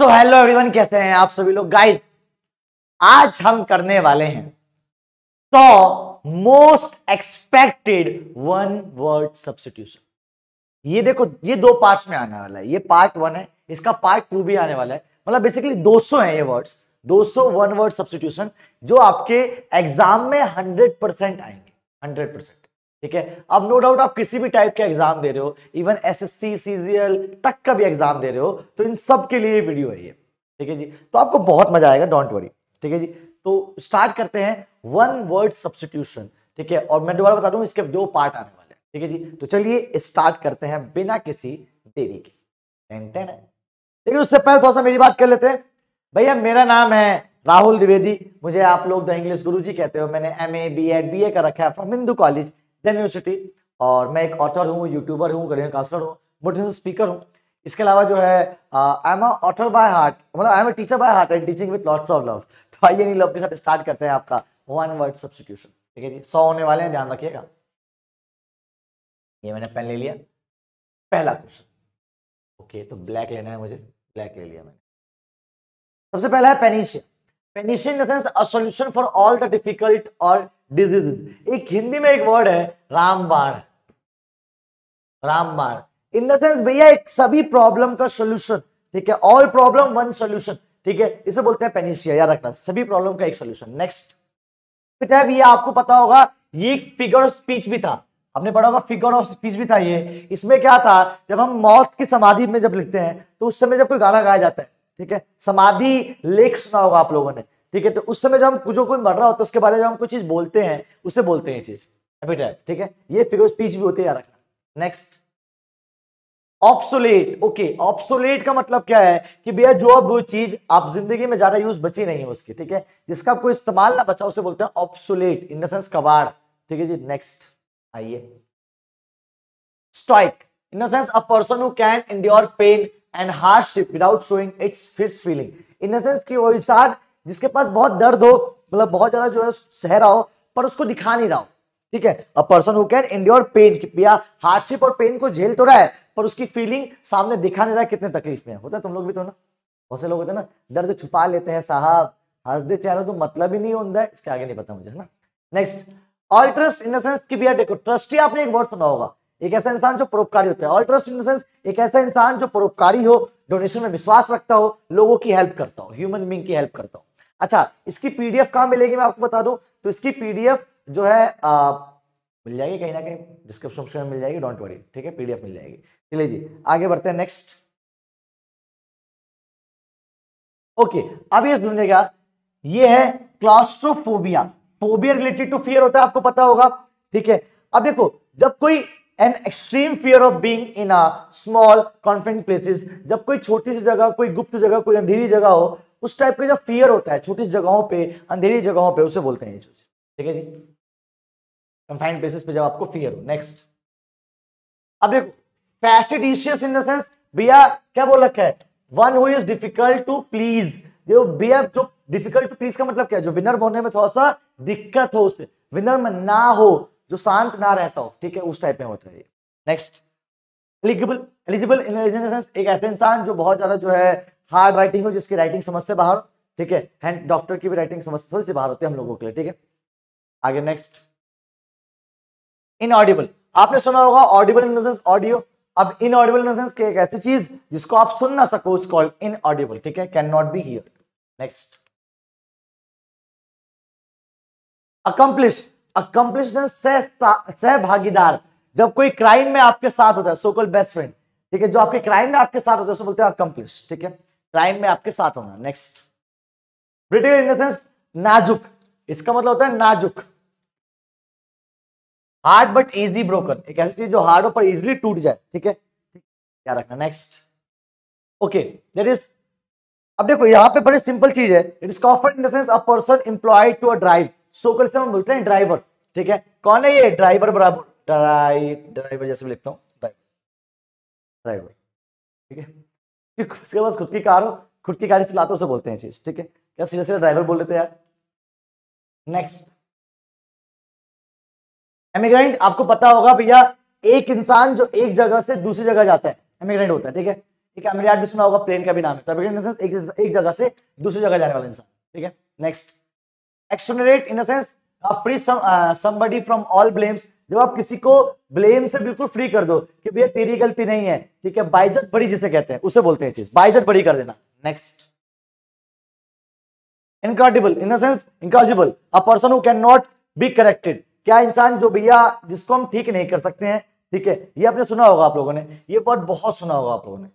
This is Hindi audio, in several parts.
सो हेलो एवरीवन कैसे हैं आप सभी लोग गाइस आज हम करने वाले हैं तो most expected one word substitution ये देखो ये दो पार्ट्स में आने वाला है ये पार्ट वन है इसका पार्ट टू भी आने वाला है मतलब बेसिकली 200 है ये वर्ड्स 200 वन वर्ड सब्सिट्यूशन जो आपके एग्जाम में 100 परसेंट आएंगे 100 परसेंट ठीक है अब नो डाउट आप किसी भी टाइप के एग्जाम दे रहे हो इवन एसएससी सीजीएल तक का भी एग्जाम दे रहे हो तो इन सब के लिए वीडियो है ये ठीक है जी तो आपको बहुत मजा आएगा डोंट वरी ठीक है जी तो स्टार्ट करते हैं वन वर्ड सब्सटीट्यूशन ठीक है और मैं दोबारा बता दूं इसके दो पार्ट आने वाले हैं ठीक है जी तो चलिए स्टार्ट करते हैं बिना किसी देरी के लेकिन उससे पहले थोड़ा सा मेरी बात कर लेते हैं भैया मेरा नाम है राहुल द्विवेदी मुझे आप लोग द इंग्लिश गुरुजी कहते हो मैंने M A B Ed B A कर रखा है from Hindu college than university और मैं एक ऑथर हूँ यूट्यूबर हूँ गणेश काउंसलर हूँ मोटिवेशनल स्पीकर हूँ इसके अलावा जो है I am author by heart मतलब I am a teacher by heart and teaching with lots of love तो आइए नहीं लव के साथ स्टार्ट करते हैं आपका वन वर्ड सब्सटीट्यूशन ठीक है जी सौ होने वाले हैं ध्यान रखिएगा ये मैंने पेन ले लिया पहला क्वेश्चन ओके तो ब्लैक लेना है मुझे ब्लैक ले लिया मैंने सबसे पहला है panacea panacea in the sense a solution for all the difficult और डिजीज एक हिंदी में एक वर्ड है रामबाण रामबाण इन द सेंस भैया एक सभी प्रॉब्लम का सोल्यूशन ठीक है ऑल प्रॉब्लम वन सोल्यूशन ठीक है इसे बोलते हैं पेनिसिया याद रखना सभी प्रॉब्लम का एक सोल्यूशन नेक्स्ट बेटा ये आपको पता होगा ये एक फिगर ऑफ स्पीच भी था हमने पढ़ा होगा फिगर ऑफ स्पीच भी था ये इसमें क्या था जब हम मौत की समाधि में जब लिखते हैं तो उस समय जब कोई गाना गाया जाता है ठीक है समाधि लेख सुना होगा आप लोगों ने ठीक है तो उस समय जब हम जो कोई मर रहा होता है उसके बारे में हम कोई चीज बोलते हैं उसे बोलते हैं ये चीज एपिटाइप ठीक है ये फिगर स्पीच भी होती है यार नेक्स्ट ऑप्सोलेट ओके ऑप्सोलेट का मतलब क्या है कि भैया जो अब वो चीज आप जिंदगी में ज्यादा यूज बची नहीं है उसकी ठीक है जिसका आपको इस्तेमाल ना बचा उसे बोलते हैं ऑप्सोलेट इन द सेंस कबाड़ ठीक है जी नेक्स्ट आइए stoic in the sense a person who can endure pain and hardship without showing its fist feeling in the sense की वो इंसान जिसके पास बहुत दर्द हो मतलब बहुत ज्यादा जो है सह रहा हो पर उसको दिखा नहीं रहा हो ठीक है a person who can endure pain या हार्डशिप और पेन को झेल तो रहा है पर उसकी फीलिंग सामने दिखा नहीं रहा है कितने तकलीफ में होता है तुम लोग भी तो ना बहुत से लोग होते हैं ना दर्द छुपा लेते हैं साहब हंस दे चेहरा तो मतलब ही नहीं होता है इसके आगे नहीं पता मुझे है ना next altruist in the sense की कि देखो ट्रस्टी आपने एक वर्ड सुना होगा एक ऐसा इंसान जो परोपकारी होता है altruist in the sense एक ऐसा इंसान जो परोपकारी हो डोनेशन में विश्वास रखता हो लोगों की हेल्प करता हो ह्यूमन बींग की हेल्प करता हो अच्छा इसकी पीडीएफ कहाँ मिलेगी मैं आपको बता दूं तो इसकी पीडीएफ जो है आ, मिल जाएगी कहीं ना कहीं डिस्क्रिप्शन में मिल जाएगी डोंट वरी ठीक है पीडीएफ मिल जाएगी चलिए जी आगे बढ़ते हैं नेक्स्ट ओके अब ये का ये है claustrophobia phobia related to fear होता है आपको पता होगा ठीक है अब देखो जब कोई an extreme fear of being in a small confident places जब कोई छोटी सी जगह कोई गुप्त जगह कोई अंधेरी जगह हो उस टाइप का जो फियर होता है छोटी जगहों पे अंधेरी जगहों पे उसे बोलते हैं ये चीज ठीक है जी कंफाइंड प्लेसेस पे जब आपको फियर हो नेक्स्ट अब देखो फैसिडिशियस इन द सेंस भैया क्या बोल रखा है one who is difficult to please जो भैया जो डिफिकल्ट टू प्लीज का मतलब क्या है जो विनर होने में थोड़ा सा दिक्कत हो उसे विनर में ना हो जो शांत ना रहता हो ठीक है उस टाइप में होता है next eligible eligible in sense एक ऐसे इंसान जो बहुत ज्यादा जो है हार्ड राइटिंग हो जिसकी राइटिंग समझ से बाहर ठीक है डॉक्टर की भी राइटिंग समझ थोड़ी सी बाहर होती है हम लोगों के लिए ठीक है आगे नेक्स्ट इन ऑडिबल आपने सुना होगा ऑडिबल इन देंस ऑडियो अब इन ऑडिबल इन देंस एक ऐसी चीज जिसको आप सुन ना सको इज कॉल्ड इन ऑडिबल ठीक है can not be hear next accomplish accomplish सहभागीदार जब कोई क्राइम में आपके साथ होता है सोकल बेस्ट फ्रेंड ठीक है जो आपके क्राइम में आपके साथ होता है उसको बोलते हैं अकम्प्लिश ठीक है क्राइम में आपके साथ होना नेक्स्ट ब्रिटिल इन देंस नाजुक इसका मतलब होता है नाजुक हार्ड बट इजली ब्रोकन एक ऐसी चीज जो हार्ड हो पर इजली टूट जाए ठीक है क्या रखना नेक्स्ट ओके देट इज अब देखो यहाँ पे बड़ी सिंपल चीज है it is chauffeur in the sense a person employed to a drive सो कर हम बोलते हैं ड्राइवर ठीक है कौन है ये ड्राइवर बराबर ड्राइव ड्राइवर जैसे मैं लिखता हूँ ड्राइवर ड्राइवर ठीक है कि उसके पास खुद की कार हो खुद की गाड़ी चलाते उसे बोलते हैं चीज ठीक है क्या सीधे सीधे ड्राइवर बोल देते यार नेक्स्ट एमिग्रेंट आपको पता होगा भैया एक इंसान जो एक जगह से दूसरी जगह जाता है एमिग्रेंट होता है ठीक है ठीक है एमिग्रेंट भी सुना होगा प्लेन का भी नाम है तो एमिग्रेंट एक, एक जगह से दूसरी जगह जाने वाला इंसान ठीक है next exonerate in the sense free somebody from all blames जब आप किसी को ब्लेम से बिल्कुल फ्री कर दो कि भैया तेरी गलती नहीं है ठीक है बाइजत बड़ी जिसे कहते हैं उसे बोलते हैं चीज बाइजत बड़ी कर देना next incorrigible in the sense incorrigible a person who can not be corrected क्या इंसान जो भैया जिसको हम ठीक नहीं कर सकते हैं ठीक है ये आपने सुना होगा आप लोगों ने ये वर्ड बहुत सुना होगा आप लोगों ने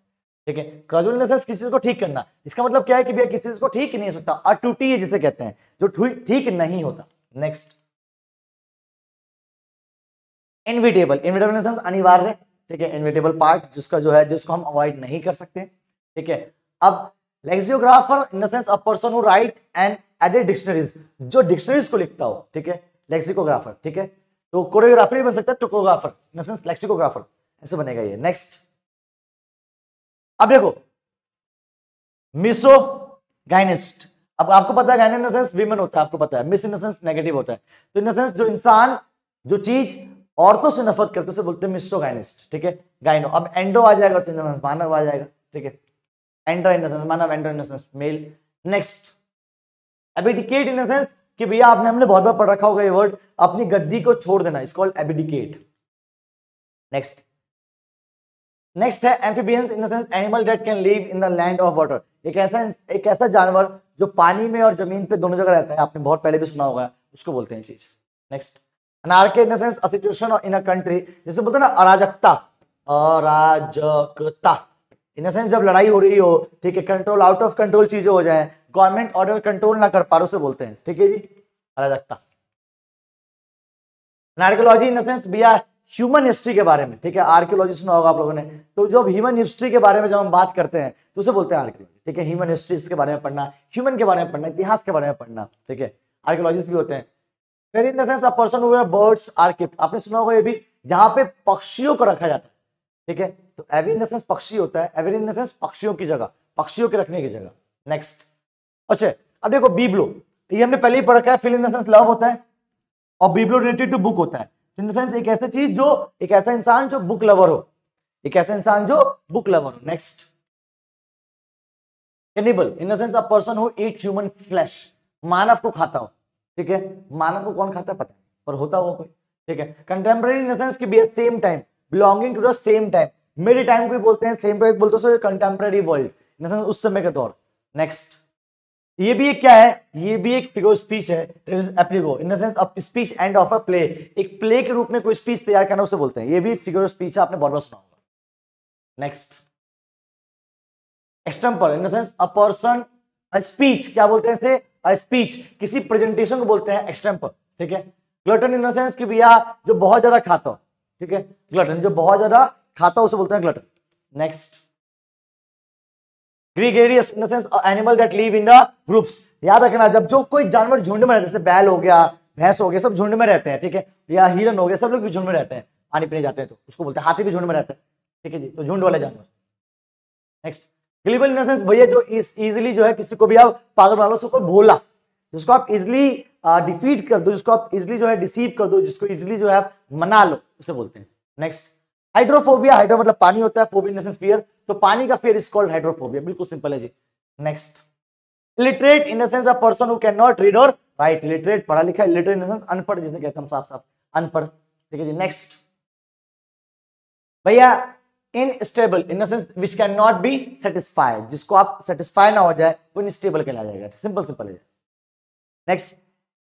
ठीक है क्रॉजिबल इन सेंस किसी चीज को ठीक करना इसका मतलब क्या है कि भैया किसी चीज को ठीक नहीं हो सकता अटूटी जिसे कहते हैं जो ठीक नहीं होता नेक्स्ट इनविटेबल इनविटेबल सेंस अनिवार्य ठीक है इनविटेबल पार्ट जिसका जो है जिसको हम अवॉइड नहीं कर सकते ठीक है अब lexicographer in the sense a person who write and edited dictionaries जो डिक्शनरीज को लिखता हो ठीक है लेक्सिकोग्राफर ठीक है तो कोरियोग्राफर भी बन सकता है टोकोग्राफर इन देंस लेक्सिकोग्राफर ऐसे बनेगा ये नेक्स्ट अब देखो मिसो गाइनिस्ट अब आपको पता है गाइन इन देंस वीमेन होता है आपको पता है मिस इन देंस नेगेटिव होता है तो इन देंस जो इंसान जो चीज औरतों से नफरत करते उसे बोलते हैं मिस्टोगाइनिस्ट ठीक है गाइनो अब एंड्रो आ जाएगा तो इन मानव आ जाएगा ठीक है एंड्रो इन सेंस मानव andro in sense male next abdicate in sense कि भैया आपने हमने बहुत बार पढ़ रखा होगा ये वर्ड अपनी गद्दी को छोड़ देना is called abdicate next next है amphibians in the sense animal that can live in the land of water एक ऐसा एक ऐसा जानवर जो पानी में और जमीन पे दोनों जगह रहता है आपने बहुत पहले भी सुना होगा उसको बोलते हैं चीज next anarchy in the sense a in a country जैसे बोलते ना अराजकता अराजकता इन द सेंस जब लड़ाई हो रही हो ठीक है कंट्रोल आउट ऑफ कंट्रोल चीजें हो जाए गवर्नमेंट ऑर्डर कंट्रोल ना कर पा उसे बोलते हैं ठीक है जी अराजकता आर्कियोलॉजी इन द सेंस बिया ह्यूमन हिस्ट्री के बारे में ठीक है आर्कियोलॉजी सुना होगा आप लोगों ने तो जब ह्यूमन हिस्ट्री के बारे में जब हम बात करते हैं तो उसे बोलते हैं आर्कियोलॉजी ठीक है ह्यूमन हिस्ट्री के बारे में पढ़ना ह्यूमन के बारे में पढ़ना इतिहास के बारे में पढ़ना ठीक है आर्कियोलॉजिस्ट भी होते हैं aviary in the sense a person where birds are kept आपने सुना होगा ये भी जहां पे पक्षियों को रखा जाता है ठीक है तो एवी इन द सेंस पक्षी होता है एवी इन द सेंस पक्षियों की जगह पक्षियों के रखने की जगह नेक्स्ट अच्छा अब देखो बीब्लो ये हमने पहले ही पढ़ रखा है phil in the sense love होता है और बीब्लो रिलेटेड टू बुक होता है इन द सेंस एक ऐसी चीज जो एक ऐसा इंसान जो बुक लवर हो एक ऐसा इंसान जो बुक लवर हो next cannibal in the sense a person who eat human flesh मानव को खाता हो ठीक है मानव को कौन खाता है पता पर होता वो कोई ठीक है कंटेम्प्रेरी इन सेंस कि same time belonging to the same time मेरे टाइम को भी बोलते हैं सेम टाइम बोलते हैं कंटेम्प्रेरी वर्ल्ड इन उस समय का दौर नेक्स्ट ये भी एक क्या है ये भी एक फिगो स्पीच है एप्लीगो इन सेंस अब speech end of a play एक प्ले के रूप में कोई स्पीच तैयार करना उसे बोलते हैं ये भी फिगर स्पीच है आपने बहुत बार सुना होगा next extempore in sense a person a speech क्या बोलते हैं स्पीच किसी प्रेजेंटेशन को बोलते हैं एक्सटेम्पर ठीक है ग्लटन इन देंस की भैया जो बहुत ज्यादा खाता हो ठीक है ग्लटन जो बहुत ज्यादा खाता हो उसे बोलते हैं glutton next gregarious in the sense animal that live in the groups याद रखना जब जो कोई जानवर झुंड में रहते जैसे बैल हो गया भैंस हो गया सब झुंड में रहते हैं ठीक है या हिरन हो गया सब लोग भी झुंड में रहते हैं पानी पीने जाते हैं तो उसको बोलते हैं हाथी भी झुंड में रहते हैं ठीक है जी तो झुंड वाले जानवर नेक्स्ट गलीबल इन देंस भैया जो इजिली जो है किसी को भी आप पागल बना लो उसको भोला जिसको आप इजिली डिफीट कर दो जिसको आप इजिली जो है डिसीव कर दो जिसको इजिली जो है आप मना लो उसे बोलते हैं नेक्स्ट हाइड्रोफोबिया हाइड्रो मतलब पानी होता है फोबिया इन फियर तो पानी का फियर इज कॉल्ड हाइड्रोफोबिया बिल्कुल सिंपल है जी next literate in the sense a person who can not read और राइट लिटरेट पढ़ा लिखा लिटरेट इन देंस अनपढ़ जिसे कहते हम साफ साफ अनपढ़ ठीक है जी नेक्स्ट भैया insatiable in the sense which can not be satisfied जिसको आप सेटिस्फाई ना हो जाए वो इनस्टेबल कहला जाएगा सिंपल सिंपल है next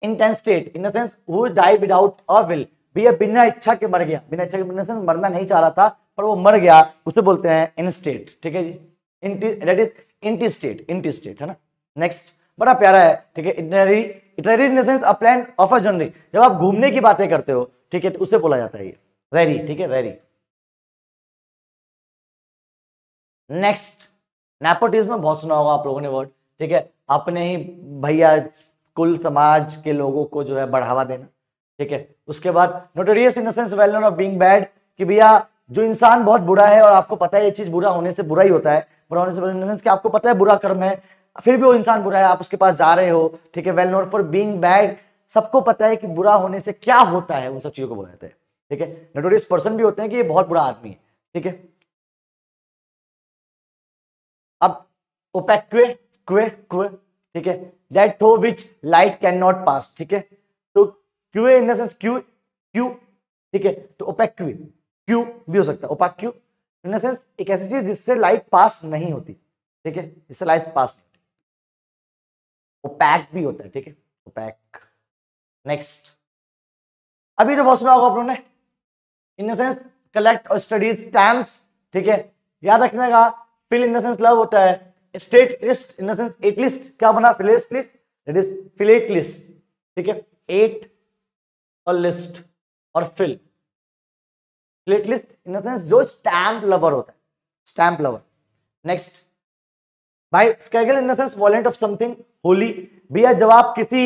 intestate in the sense who die without a will भैया बिना इच्छा के मर गया बिना इच्छा के बिना सेंस मरना नहीं चाह रहा था पर वो मर गया उसे बोलते हैं इन स्टेट ठीक है जी that is intestate intestate है ना नेक्स्ट बड़ा प्यारा है ठीक है itinerary itinerary in the a plan of a journey जब आप घूमने की बातें करते हो ठीक है तो उसे बोला जाता है ये रैरी ठीक है रैरी नेक्स्ट नेपोटिज्म बहुत सुना होगा आप लोगों ने वर्ड ठीक है अपने ही भैया कुल समाज के लोगों को जो है बढ़ावा देना ठीक है उसके बाद notorious in sense well known of being bad कि भैया जो इंसान बहुत बुरा है और आपको पता है ये चीज बुरा होने से बुरा ही होता है बुरा होने से इन देंस कि आपको पता है बुरा कर्म है फिर भी वो इंसान बुरा है आप उसके पास जा रहे हो ठीक है well known for being bad सबको पता है कि बुरा होने से क्या होता है उन सब चीजों को बोला जाता है ठीक है नोटोरियस पर्सन भी होते हैं कि ये बहुत बुरा आदमी है ठीक है अब ओपेक्वे क्वे क्वे ठीक है that through which light can not pass ठीक है तो क्यू इन देंस क्यू क्यू ठीक है तो ओपेक्वे क्यू भी हो सकता है ओपेक क्यू इन देंस एक ऐसी चीज जिससे लाइट पास नहीं होती ठीक है जिससे लाइट पास नहीं होती ओपैक भी होता है ठीक है ओपैक नेक्स्ट अभी जो तो बहुत सुना होगा आप लोगों ने इन देंस कलेक्ट और स्टडीज स्टैम्प ठीक है याद रखने का फिल इन देंस लव होता है state list in the sense at list क्या बना fillet split that is fillet list ठीक है एट और लिस्ट और फिल फिलेट लिस्ट इन जो स्टैम्प लवर होता है स्टैम्प लवर नेक्स्ट भाई स्कैगल इन वॉलेंट ऑफ समथिंग होली भैया जब आप किसी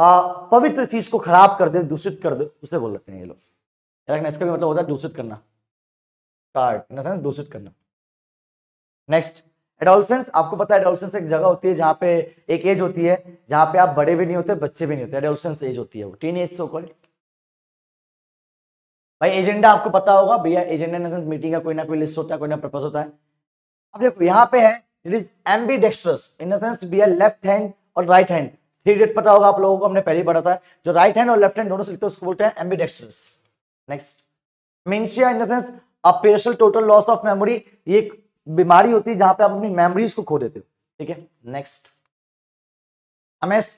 आ, पवित्र चीज को खराब कर दे दूषित कर दे उसे बोल लेते हैं ये लोग इसका भी मतलब होता है दूषित करना कार्ड इन देंस दूषित करना नेक्स्ट एडोलसेंस आपको पता है एडोलसेंस एक जगह होती है जहां पे एक एज होती है जहां पे आप बड़े भी नहीं होते बच्चे भी नहीं होते एडोलसेंस एज होती है वो टीन एज सो कॉल्ड भाई एजेंडा आपको पता होगा भैया एजेंडा इन मीटिंग का कोई ना कोई लिस्ट होता है कोई ना पर्पज होता है अब देखो यहाँ पे है it is ambidextrous in the sense be are left hand और राइट हैंड थ्री डेट पता होगा आप लोगों को हमने पहले ही पढ़ा था जो राइट हैंड और लेफ्ट हैंड दोनों से लिखते हैं उसको बोलते हैं ambidextrous next amnesia in the sense a partial total loss of memory ये बीमारी होती है जहां पे आप अपनी मेमोरीज को खो देते हो ठीक है नेक्स्ट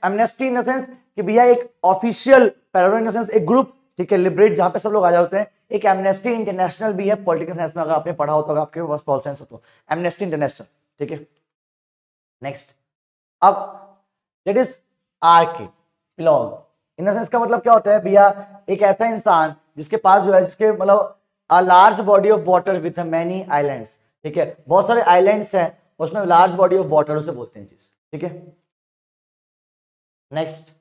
एमनेस्टी इन देंस कि भैया एक ऑफिशियल पैरोस एक ग्रुप ठीक है लिबरेट जहां पे सब लोग आ जाते हैं एक एमनेस्टी इंटरनेशनल भी है पॉलिटिकल साइंस में अगर आपने पढ़ा हो तो आपके पास पॉल साइंस हो तो एमनेस्टी इंटरनेशनल ठीक है नेक्स्ट अब that is archipelago in the sense का मतलब क्या होता है भैया एक ऐसा इंसान जिसके पास जो है जिसके मतलब a large body of water with many island ठीक है बहुत सारे आइलैंड्स हैं उसमें लार्ज बॉडी ऑफ वाटर उसे बोलते हैं चीज ठीक है नेक्स्ट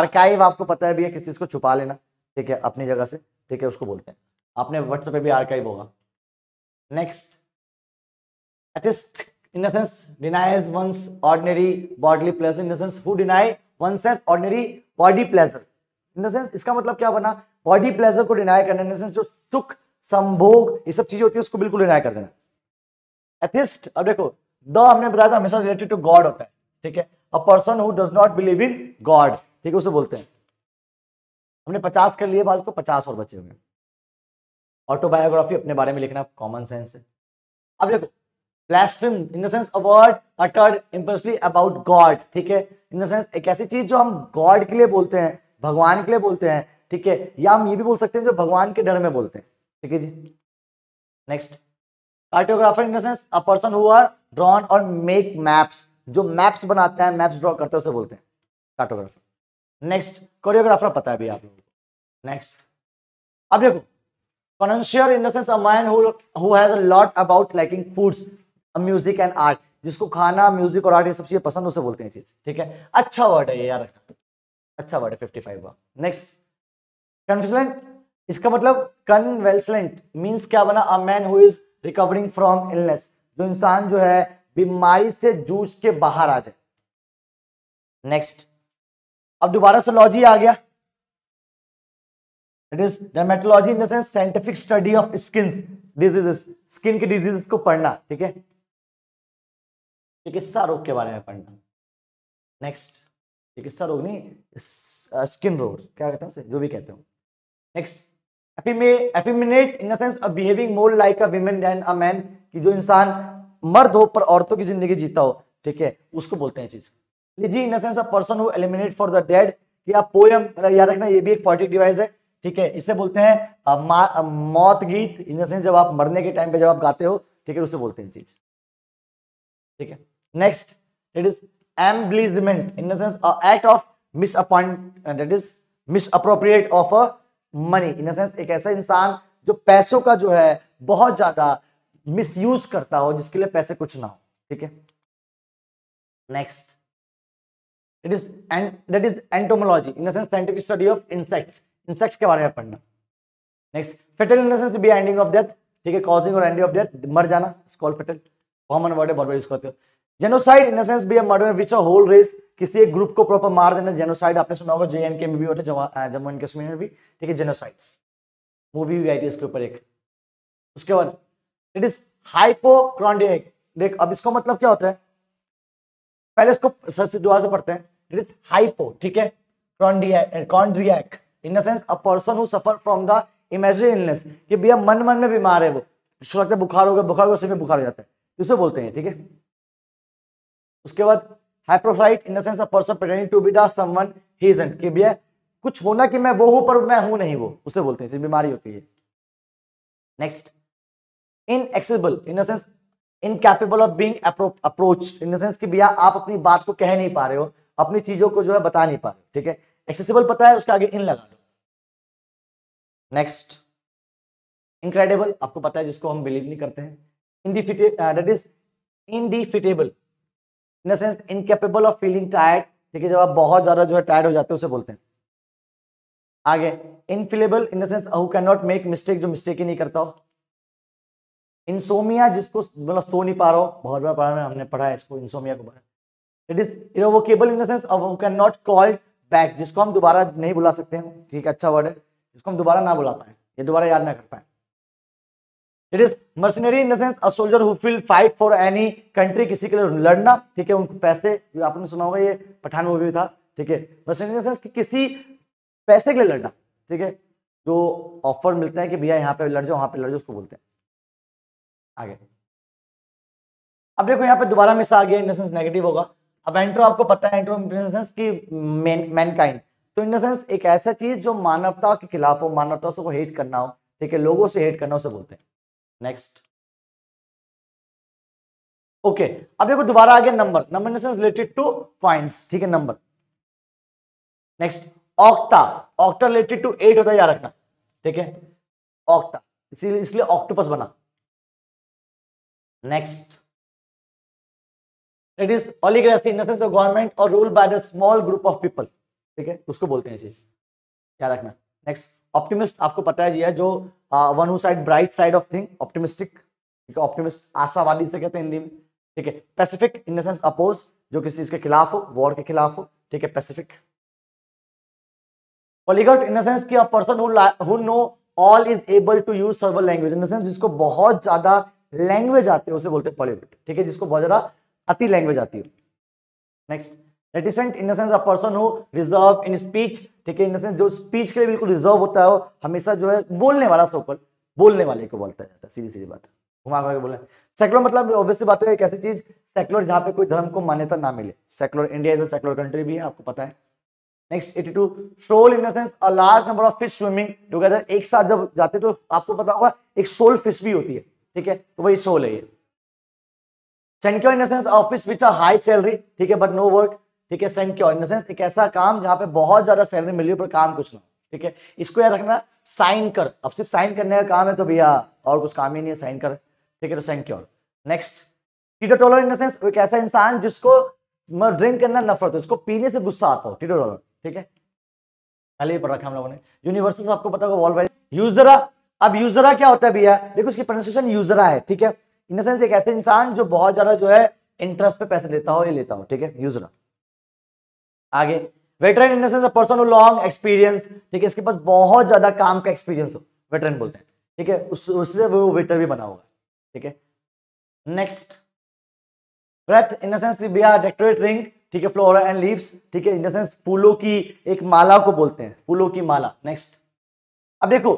आर्काइव आपको पता है भैया किस चीज को छुपा लेना ठीक है अपनी जगह से ठीक है उसको बोलते हैं आपने व्हाट्सएप पे भी आर्काइव होगा नेक्स्ट एटिस्ट in a denies once ordinary ordinary pleasure in in a sense who deny oneself ordinary body pleasure in इसका मतलब क्या बना बॉडी प्लेजर को डिनाई करना इन a जो सुख संभोग ये सब चीजें होती है उसको बिल्कुल डिनाई कर देना एथिस्ट अब देखो द हमने बताया था हमेशा रिलेटेड टू गॉड होता है ठीक है a person who does not believe in God ठीक है उसे बोलते हैं हमने पचास कर लिए बात को पचास और बचे हुए ऑटोबायोग्राफी अपने बारे में लिखना कॉमन सेंस है अब देखो blasphemy in the sense a word uttered impulsively about God ठीक है इन द सेंस एक ऐसी चीज जो हम गॉड के लिए बोलते हैं भगवान के लिए बोलते हैं ठीक है या हम ये भी बोल सकते हैं जो भगवान के डर में बोलते हैं ठीक है जी next cartographer in the sense a person who are drawn और मेक मैप्स जो मैप्स बनाते हैं मैप्स ड्रॉ करते हैं उसे बोलते हैं कार्टोग्राफर नेक्स्ट कोरियोग्राफर पता है अभी आप लोगों को नेक्स्ट अब देखो connoisseur in the sense a man man lot about liking foods music and art जिसको खाना म्यूजिक और आर्ट ये सब चीजें पसंद उसे बोलते हैं चीज ठीक है अच्छा वर्ड है ये यार अच्छा वर्ड है फिफ्टी फाइव नेक्स्ट कन्वेसलेंट इसका मतलब कन्वेसलेंट मीन्स क्या बना a man who is recovering from illness जो इंसान जो है बीमारी से जूझ के बाहर आ जाए नेक्स्ट अब दोबारा से लॉजी आ गया it is dermatology in the sense scientific study of skin diseases skin के डिजीजेस को पढ़ना ठीक है चिकित्सा रोग के बारे में पढ़ना नेक्स्ट चिकित्सा रोग नहीं स्किन रोग क्या कहते हैं जो भी कहते हो next effeminate in the sense sense behaving more like a women than a man कि जो इंसान मर्द हो पर औरतों की जिंदगी जीता हो ठीक है उसको बोलते हैं चीज elegy in the sense a person हो एलिमिनेट फॉर द डेड या पोयम याद रखना ये भी एक पॉइटिक डिवाइस है ठीक है इसे बोलते हैं मौत गीत इन देंस जब आप मरने के टाइम पे जब आप गाते हो ठीक है उसे बोलते हैं चीज ठीक है next it is embezzlement in the sense sense act of miss appoint that is misappropriate of a money in sense एक ऐसा इंसान जो पैसों का जो है बहुत ज्यादा मिसयूज करता हो जिसके लिए पैसे कुछ ना हो ठीक है next it is and that is entomology in sense scientific study of insects insects के बारे में पढ़ना next fatal in sense be ending of death ठीक है कॉजिंग और एंडिंग ऑफ डेथ मर जाना is called fatal common word है बहुत बार यूज करते हो genocide in sense be a murder which a whole race किसी एक ग्रुप को प्रॉपर मार देना जेनोसाइड आपने सुना होगा जे के में भी होते है जम्मू एंड कश्मीर में भी ठीक है जेनोसाइड्स मूवी भी आई थी इसके ऊपर एक उसके बाद इट इज हाइपोक्रॉन्डिक देख अब इसको मतलब क्या होता है पहले इसको दोबारा से पढ़ते हैं इट इज हाइपो ठीक है chondriac in the sense a person who suffer from the imagery illness कि भैया मन मन में बीमार है वो उसको लगता है बुखार हो गया बुखार हो गया उसी में बुखार हो जाता है इसे बोलते हैं ठीक है उसके बाद hypocrite in the sense of person pretending to be the someone he isn't कि भैया कुछ होना कि मैं वो हूं पर मैं हूं नहीं वो उसे बोलते हैं जिस बीमारी होती है next inaccessible in the sense incapable of being approach in the sense कि भैया आप अपनी बात को कह नहीं पा रहे हो अपनी चीजों को जो है बता नहीं पा रहे ठीक है एक्सेसिबल पता है उसके आगे इन लगा दो नेक्स्ट इनक्रेडिबल आपको पता है जिसको हम बिलीव नहीं करते हैं indefatigable that is indefatigable in sense incapable of feeling tired ठीक है जब आप बहुत ज्यादा जो है टायर्ड हो जाते हैं उसे बोलते हैं आगे infallible in the sense who can not make mistake जो मिस्टेक ही नहीं करता हो इंसोमिया जिसको मतलब सो नहीं पा रहा हो बहुत बार पढ़ा हमने पढ़ा है इसको इंसोमिया को it is irrevocable in the sense who can not call back जिसको हम दोबारा नहीं बुला सकते हैं ठीक अच्छा वर्ड है जिसको हम दोबारा ना बुला पाए ये दोबारा याद ना कर पाए it is mercenary in the sense a soldier who fight for any country किसी के लिए लड़ना ठीक है उनको पैसे आपने सुना होगा ये पठान मूवी था ठीक है मर्सनरी इन द सेंस कि किसी पैसे के लिए लड़ना ठीक है जो ऑफर मिलते हैं कि भैया यहाँ पे लड़ जाओ वहां पे लड़ जाओ उसको बोलते हैं आगे अब देखो यहाँ पे दोबारा मिस आ गया इन द सेंस नेगेटिव होगा अब एंट्रो आपको पता है एंट्रो इन देंस की मैनकाइंड तो इन द सेंस एक ऐसा चीज जो मानवता के खिलाफ हो मानवता से हेट करना हो ठीक है लोगों से हेट करना उसे बोलते हैं नेक्स्ट ओके okay, अब देखो दोबारा आ गया number number related to points ठीक है number next octa octa related to eight होता है याद रखना ठीक है ऑक्टा इसीलिए इसलिए ऑक्टोपस बना next it is oligarchy in the sense of government और rule by the small group of people ठीक है उसको बोलते हैं चीज याद रखना नेक्स्ट ऑप्टिमिस्ट आपको पता है जो one who side bright side of thing optimistic optimist आशावादी से कहते हैं हिंदी में ठीक है pacific in the sense oppose जो किसी चीज के खिलाफ हो वॉर के खिलाफ हो ठीक है pacific polyglot in the sense कि person who know all is able to use several language in the sense जिसको बहुत ज्यादा लैंग्वेज आती है उसे बोलते हैं पॉलीगॉट ठीक है जिसको बहुत ज्यादा अति लैंग्वेज आती है next reticent in the sense a person who reserve in speech ठीक है इन देंस जो स्पीच के लिए बिल्कुल रिजर्व होता है वो हमेशा जो है बोलने वाला सोकल बोलने वाले को बोलता जाता है सीधी सीधी बात घुमा घुमा के बोलना मतलब ऑब्वियसली बात है एक ऐसी चीज सेकुलर जहाँ पे कोई धर्म को मान्यता ना मिले secular India is a secular country भी है आपको पता है next shoal in a large number of fish swimming एक साथ जब जाते तो आपको पता होगा एक सोल फिश भी होती है ठीक है तो वही सोल है ये sinecure in office which a high salary ठीक है बट नो वर्क ठीक है सेंक्योर इन सेंस एक ऐसा काम जहां पे बहुत ज्यादा सैलरी मिली पर काम कुछ ना ठीक है इसको याद रखना साइन कर अब सिर्फ साइन करने का काम है तो भैया और कुछ काम ही नहीं है साइन कर ठीक है तो sinecure next teetotaller in the sense एक ऐसा इंसान जिसको ड्रिंक करना नफरत हो इसको पीने से गुस्सा आता हो टीटो टॉलर ठीक है पहले ही पढ़ रखा हम लोगों ने यूनिवर्सल आपको पता होगा वॉल यूजरा अब यूजरा क्या होता है भैया देखो उसकी प्रोनाउंसिएशन यूजरा है ठीक है इन सेंस एक ऐसे इंसान जो बहुत ज्यादा जो है इंटरेस्ट पे पैसे लेता हो ये लेता हो ठीक है यूजरा आगे veteran in the sense person long experience ठीक है इसके पास बहुत ज्यादा काम का एक्सपीरियंस हो वेटरन बोलते हैं ठीक है उस उससे वो वेटर भी बना होगा ठीक है next wreath in the sense we are decorate ring ठीक है फ्लोरा एंड लीव्स ठीक है इन देंस फूलों की एक माला को बोलते हैं फूलों की माला नेक्स्ट अब देखो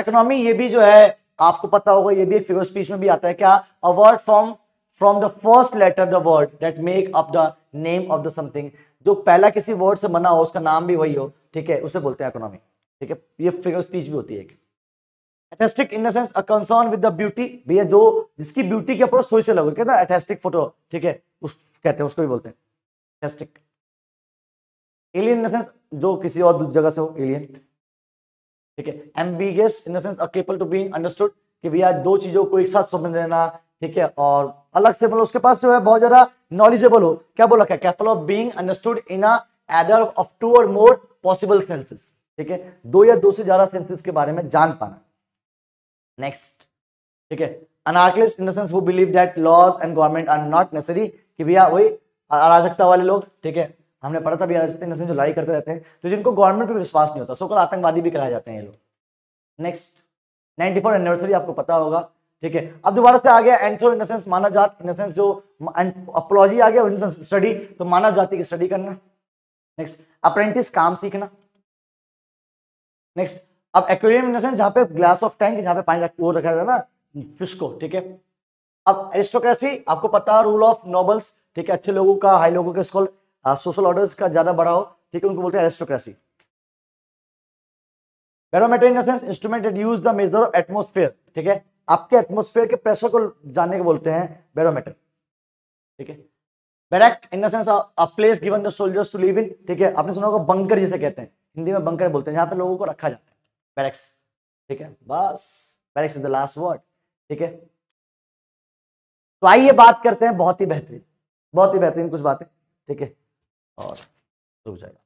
इकोनॉमी ये भी जो है आपको पता होगा ये भी एक फिगर स्पीच में भी आता है क्या a word from from the first letter the word that make up the name of the something जो पहला किसी वर्ड से बना हो उसका नाम भी वही हो ठीक है उसे बोलते हैं इकोनॉमी ठीक है ये फिगर स्पीच भी होती है aesthetic in the sense a concern with the beauty भैया जो जिसकी ब्यूटी के अप्रोच थोड़ी से लगो कहते हैं एथेस्टिक फोटो ठीक है उस कहते हैं उसको भी बोलते हैं aesthetic alien in the sense जो किसी और जगह से हो एलियन ठीक है ambiguous in the sense a capable to be understood कि भैया दो चीजों को एक साथ समझ लेना ठीक है और अलग से मतलब उसके पास जो है बहुत ज्यादा नॉलेजेबल हो क्या बोला क्या capable of being understood in either of two or more possible senses ठीक है दो या दो से ज्यादा सेंसेस के बारे में जान पाना नेक्स्ट ठीक है अनार्कलिस्ट इन द सेंस वो believe that laws and government are not necessary कि भैया वही अराजकता वाले लोग ठीक है हमने पढ़ा था भी अराजकता जो लड़ाई करते रहते हैं तो जिनको गवर्नमेंट पर विश्वास नहीं होता सोकल आतंकवादी भी कराए जाते हैं ये लोग नेक्स्ट नाइन्टी एनिवर्सरी आपको पता होगा ठीक है अब दोबारा से आ गया एंथ्रो इनसेंस मानव जात इनसेंस जो अपोलॉजी आ गया इन स्टडी तो मानव जाति की स्टडी करना नेक्स्ट अप्रेंटिस काम सीखना नेक्स्ट अब एक्वेरियम इनसेंस जहां पे ग्लास ऑफ टैंक जहां पे पानी वो रखा था ना फिश को ठीक है अब एरिस्टोक्रेसी आपको पता है रूल ऑफ नॉबल्स ठीक है अच्छे लोगों का हाई लोगों के स्कॉल सोशल ऑर्डर्स का ज्यादा बड़ा हो ठीक है उनको बोलते हैं aristocracy barometer in sense instrument use the measure of atmosphere ठीक है आपके एटमोस्फेयर के प्रेशर को जानने के बोलते हैं बैरोमीटर ठीक है barrack in the sense a place given to soldiers to live in ठीक है आपने सुना होगा बंकर जिसे कहते हैं हिंदी में बंकर बोलते हैं जहां पे लोगों को रखा जाता है बैरक्स ठीक है बस barracks is the last word ठीक है तो आइए बात करते हैं बहुत ही बेहतरीन बहुत ही बेहतरीन कुछ बातें ठीक है और रुक जाएगा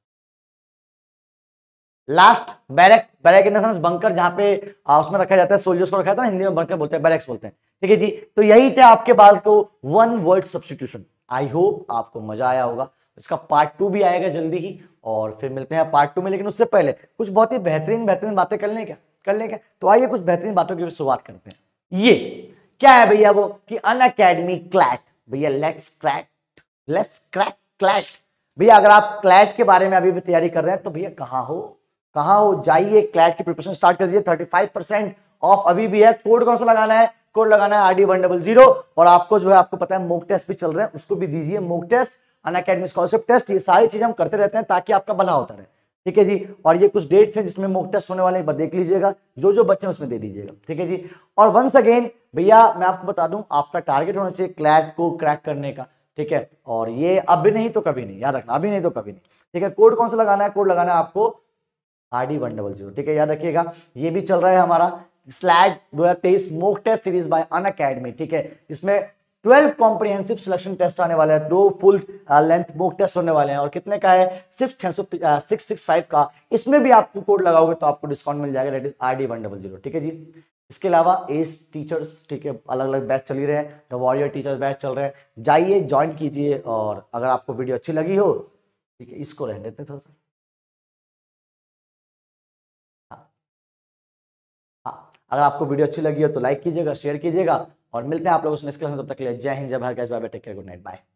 last barrack barrack in the sense bunker जहां पे आ, उसमें रखा जाता है सोल्जर्स को रखा जाता है हिंदी में बंकर बोलते हैं बैरक्स बोलते हैं ठीक है जी तो यही थे आपके बाल को one word substitution I hope आपको मजा आया होगा इसका पार्ट टू भी आएगा जल्दी ही और फिर मिलते हैं पार्ट टू में लेकिन उससे पहले कुछ बहुत ही बेहतरीन बेहतरीन बातें कर लें क्या कर लें क्या तो आइए कुछ बेहतरीन बातों की शुरुआत करते हैं ये क्या है भैया वो कि अन अकेडमी क्लैट भैया let's crack let's crack CLAT भैया अगर आप क्लैट के बारे में अभी भी तैयारी कर रहे हैं तो भैया कहाँ हो कहा हो जाइए क्लैट की प्रिपरेशन स्टार्ट कर दीजिए थर्टी फाइव परसेंट ऑफ अभी भी है कोड कौन सा लगाना है कोड लगाना है आरडी वन डबल जीरो और आपको जो है आपको पता है मोक टेस्ट भी चल रहे हैं उसको भी दीजिए mock test Unacademy scholarship test ये सारी चीजें हम करते रहते हैं ताकि आपका भला होता रहे ठीक है जी और ये कुछ डेट्स हैं जिसमें मोक टेस्ट होने वाले देख लीजिएगा जो जो बच्चे उसमें दे दीजिएगा ठीक है जी और वंस अगेन भैया मैं आपको बता दूं आपका टारगेट होना चाहिए क्लैट को क्रैक करने का ठीक है और ये अभी नहीं तो कभी नहीं याद रखना अभी नहीं तो कभी नहीं ठीक है कोड कौन सा लगाना है कोड लगाना है आपको R D one double zero ठीक है याद रखिएगा ये भी चल रहा है हमारा स्लैग दो हजार तेईस mock test series by Unacademy ठीक है इसमें ट्वेल्व कॉम्प्रीहेंसिव सिलेक्शन टेस्ट आने वाले हैं दो फुल लेंथ मोक टेस्ट होने वाले हैं और कितने का है सिर्फ छह सौ सिक्स सिक्स फाइव का इसमें भी आपको कोड लगाओगे तो आपको डिस्काउंट मिल जाएगा that is R D one double zero ठीक है जी इसके अलावा एस टीचर्स ठीक है अलग अलग बैच चल रहे हैं द वॉरियर टीचर्स बैच चल रहे हैं जाइए ज्वाइन कीजिए और अगर आपको वीडियो अच्छी लगी हो ठीक है इसको रहने देते थोड़ा सा अगर आपको वीडियो अच्छी लगी हो तो लाइक कीजिएगा शेयर कीजिएगा और मिलते हैं आप लोगों से नेक्स्ट क्लास में तब तक के लिए जय हिंद जय भारत गुड नाइट बाय